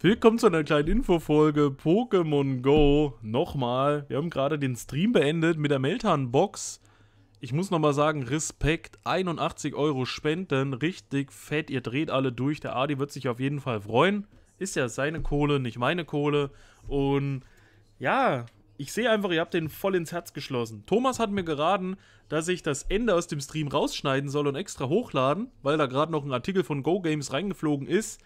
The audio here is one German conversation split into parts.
Willkommen zu einer kleinen Infofolge Pokémon Go. Nochmal, wir haben gerade den Stream beendet mit der Meltan-Box. Ich muss nochmal sagen, Respekt, 81 Euro Spenden, richtig fett, ihr dreht alle durch. Der Adi wird sich auf jeden Fall freuen. Ist ja seine Kohle, nicht meine Kohle. Und ja, ich sehe einfach, ihr habt den voll ins Herz geschlossen. Thomas hat mir geraten, dass ich das Ende aus dem Stream rausschneiden soll und extra hochladen, weil da gerade noch ein Artikel von Go Games reingeflogen ist.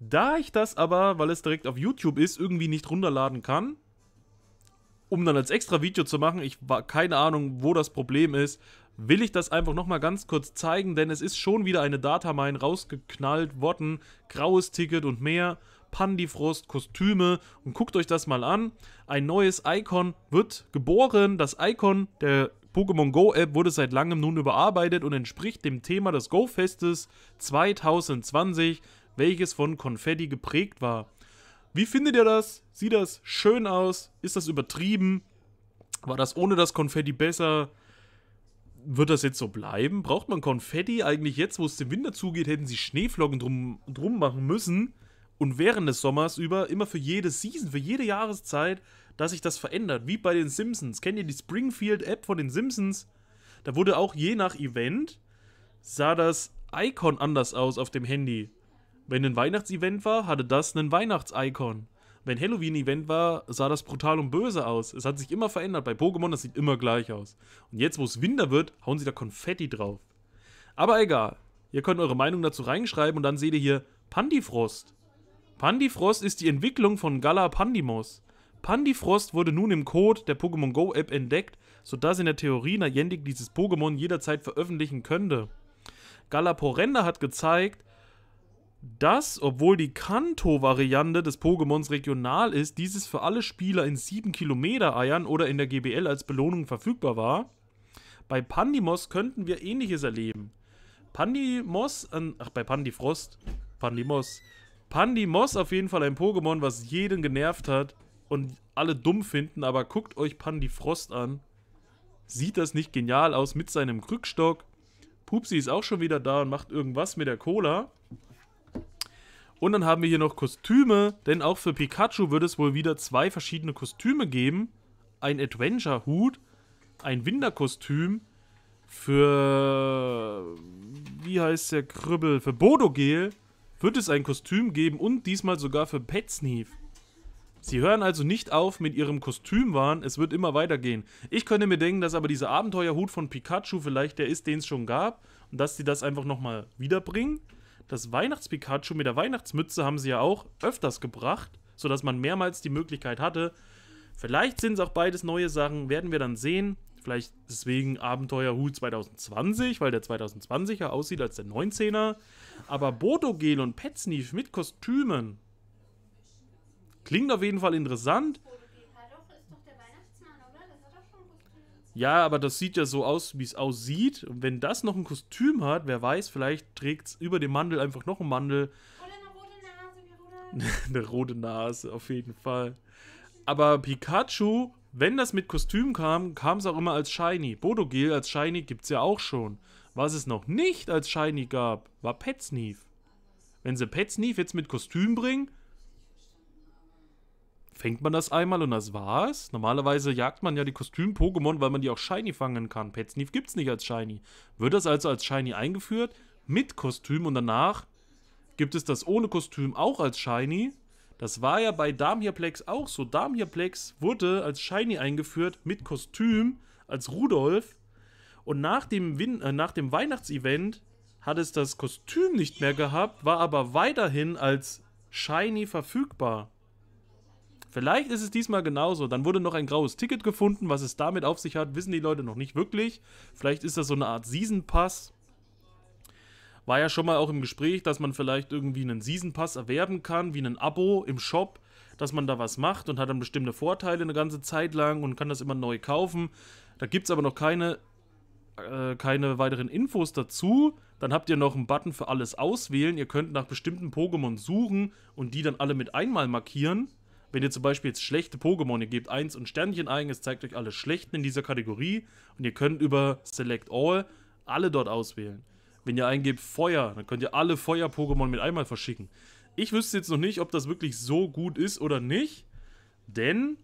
Da ich das aber, weil es direkt auf YouTube ist, irgendwie nicht runterladen kann, um dann als extra Video zu machen, ich war keine Ahnung, wo das Problem ist, will ich das einfach nochmal ganz kurz zeigen, denn es ist schon wieder eine Datamine rausgeknallt worden, graues Ticket und mehr, Pandifrost, Kostüme und guckt euch das mal an. Ein neues Icon wird geboren, das Icon der Pokémon Go App wurde seit langem nun überarbeitet und entspricht dem Thema des Go Festes 2020 welches von Konfetti geprägt war. Wie findet ihr das? Sieht das schön aus? Ist das übertrieben? War das ohne das Konfetti besser? Wird das jetzt so bleiben? Braucht man Konfetti eigentlich jetzt, wo es dem Winter zugeht, hätten sie Schneeflocken drum, drum machen müssen und während des Sommers über, immer für jede Season, für jede Jahreszeit, dass sich das verändert. Wie bei den Simpsons. Kennt ihr die Springfield-App von den Simpsons? Da wurde auch je nach Event, sah das Icon anders aus auf dem Handy. Wenn ein Weihnachtsevent war, hatte das ein weihnachts Wenn Halloween-Event war, sah das brutal und böse aus. Es hat sich immer verändert. Bei Pokémon, das sieht immer gleich aus. Und jetzt, wo es Winter wird, hauen sie da Konfetti drauf. Aber egal. Ihr könnt eure Meinung dazu reinschreiben und dann seht ihr hier Pandifrost. Pandifrost ist die Entwicklung von Gala Pandimos. Pandifrost wurde nun im Code der Pokémon Go App entdeckt, sodass in der Theorie Niantic dieses Pokémon jederzeit veröffentlichen könnte. Galaporenda hat gezeigt, dass, obwohl die Kanto-Variante des Pokémons regional ist, dieses für alle Spieler in 7 Kilometer Eiern oder in der GBL als Belohnung verfügbar war. Bei Pandimos könnten wir ähnliches erleben. Pandimos, ähm, ach bei Pandifrost, Pandimos. Pandimos auf jeden Fall ein Pokémon, was jeden genervt hat und alle dumm finden, aber guckt euch Pandifrost an. Sieht das nicht genial aus mit seinem Krückstock? Pupsi ist auch schon wieder da und macht irgendwas mit der Cola. Und dann haben wir hier noch Kostüme, denn auch für Pikachu wird es wohl wieder zwei verschiedene Kostüme geben. Ein Adventure-Hut, ein Winterkostüm für, wie heißt der Krüppel, für Bodogel wird es ein Kostüm geben und diesmal sogar für Petsneef. Sie hören also nicht auf mit ihrem Kostümwahn, es wird immer weitergehen. Ich könnte mir denken, dass aber dieser Abenteuerhut von Pikachu vielleicht der ist, den es schon gab und dass sie das einfach nochmal wiederbringen das Weihnachts-Pikachu mit der Weihnachtsmütze haben sie ja auch öfters gebracht, sodass man mehrmals die Möglichkeit hatte. Vielleicht sind es auch beides neue Sachen, werden wir dann sehen. Vielleicht deswegen Abenteuerhut 2020, weil der 2020er aussieht als der 19er. Aber Bodogel und Petsnief mit Kostümen klingt auf jeden Fall interessant. Ja, aber das sieht ja so aus, wie es aussieht. Und wenn das noch ein Kostüm hat, wer weiß, vielleicht trägt es über dem Mandel einfach noch einen Mandel. Oder eine rote Nase, Verona. eine rote Nase, auf jeden Fall. Aber Pikachu, wenn das mit Kostüm kam, kam es auch immer als Shiny. Bodogel als Shiny gibt es ja auch schon. Was es noch nicht als Shiny gab, war Petsneef. Wenn sie Petsneef jetzt mit Kostüm bringen, fängt man das einmal und das war's. Normalerweise jagt man ja die Kostüm-Pokémon, weil man die auch Shiny fangen kann. Petsneef gibt's nicht als Shiny. Wird das also als Shiny eingeführt, mit Kostüm und danach gibt es das ohne Kostüm auch als Shiny. Das war ja bei Damhirplex auch so. Damhirplex wurde als Shiny eingeführt, mit Kostüm, als Rudolf. Und nach dem, äh, nach dem Weihnachtsevent hat es das Kostüm nicht mehr gehabt, war aber weiterhin als Shiny verfügbar. Vielleicht ist es diesmal genauso. Dann wurde noch ein graues Ticket gefunden. Was es damit auf sich hat, wissen die Leute noch nicht wirklich. Vielleicht ist das so eine Art Season Pass. War ja schon mal auch im Gespräch, dass man vielleicht irgendwie einen Season Pass erwerben kann, wie ein Abo im Shop, dass man da was macht und hat dann bestimmte Vorteile eine ganze Zeit lang und kann das immer neu kaufen. Da gibt es aber noch keine, äh, keine weiteren Infos dazu. Dann habt ihr noch einen Button für alles auswählen. Ihr könnt nach bestimmten Pokémon suchen und die dann alle mit einmal markieren. Wenn ihr zum Beispiel jetzt schlechte Pokémon, ihr gebt 1 und Sternchen ein, es zeigt euch alle schlechten in dieser Kategorie und ihr könnt über Select All alle dort auswählen. Wenn ihr eingebt Feuer, dann könnt ihr alle Feuer-Pokémon mit einmal verschicken. Ich wüsste jetzt noch nicht, ob das wirklich so gut ist oder nicht, denn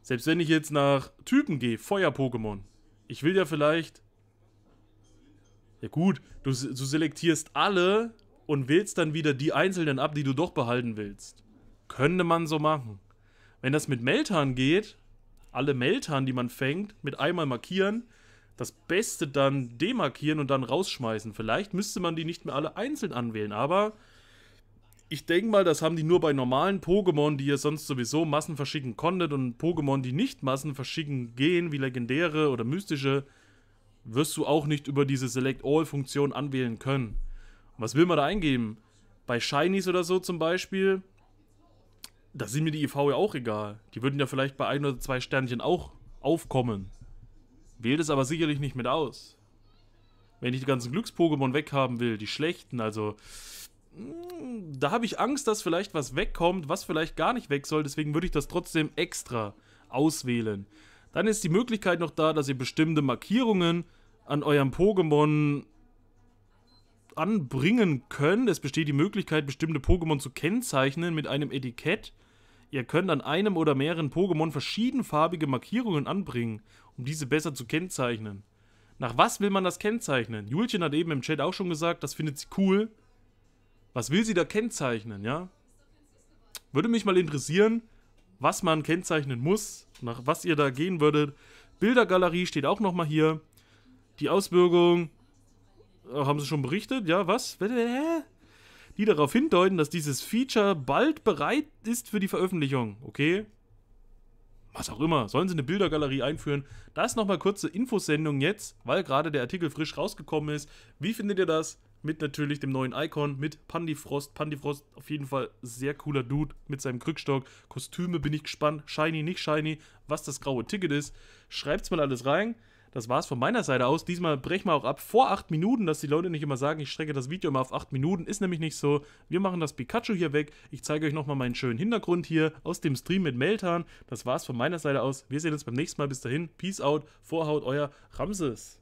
selbst wenn ich jetzt nach Typen gehe, Feuer-Pokémon, ich will ja vielleicht... Ja gut, du, du selektierst alle und wählst dann wieder die einzelnen ab, die du doch behalten willst. Könnte man so machen. Wenn das mit Meltern geht, alle Meltern, die man fängt, mit einmal markieren, das Beste dann demarkieren und dann rausschmeißen. Vielleicht müsste man die nicht mehr alle einzeln anwählen, aber ich denke mal, das haben die nur bei normalen Pokémon, die ihr sonst sowieso Massen verschicken konntet und Pokémon, die nicht Massen verschicken gehen, wie legendäre oder mystische, wirst du auch nicht über diese Select-All-Funktion anwählen können. Und was will man da eingeben? Bei Shinies oder so zum Beispiel, da sind mir die IV e ja auch egal. Die würden ja vielleicht bei ein oder zwei Sternchen auch aufkommen. Wählt es aber sicherlich nicht mit aus. Wenn ich die ganzen Glücks-Pokémon weghaben will, die schlechten, also. Mm, da habe ich Angst, dass vielleicht was wegkommt, was vielleicht gar nicht weg soll. Deswegen würde ich das trotzdem extra auswählen. Dann ist die Möglichkeit noch da, dass ihr bestimmte Markierungen an eurem Pokémon anbringen könnt. Es besteht die Möglichkeit, bestimmte Pokémon zu kennzeichnen mit einem Etikett. Ihr könnt an einem oder mehreren Pokémon verschiedenfarbige Markierungen anbringen, um diese besser zu kennzeichnen. Nach was will man das kennzeichnen? Julchen hat eben im Chat auch schon gesagt, das findet sie cool. Was will sie da kennzeichnen, ja? Würde mich mal interessieren, was man kennzeichnen muss, nach was ihr da gehen würdet. Bildergalerie steht auch nochmal hier. Die Auswirkung haben sie schon berichtet? Ja, was? Hä? Die darauf hindeuten, dass dieses Feature bald bereit ist für die Veröffentlichung. Okay. Was auch immer. Sollen sie eine Bildergalerie einführen? Das nochmal kurze Infosendung jetzt, weil gerade der Artikel frisch rausgekommen ist. Wie findet ihr das? Mit natürlich dem neuen Icon, mit Pandifrost. Pandifrost auf jeden Fall sehr cooler Dude mit seinem Krückstock. Kostüme bin ich gespannt. Shiny, nicht shiny. Was das graue Ticket ist. Schreibt's mal alles rein das war's von meiner Seite aus. Diesmal brechen wir auch ab vor 8 Minuten, dass die Leute nicht immer sagen, ich strecke das Video immer auf 8 Minuten. Ist nämlich nicht so. Wir machen das Pikachu hier weg. Ich zeige euch nochmal meinen schönen Hintergrund hier aus dem Stream mit Meltan. Das war's von meiner Seite aus. Wir sehen uns beim nächsten Mal. Bis dahin. Peace out. Vorhaut, euer Ramses.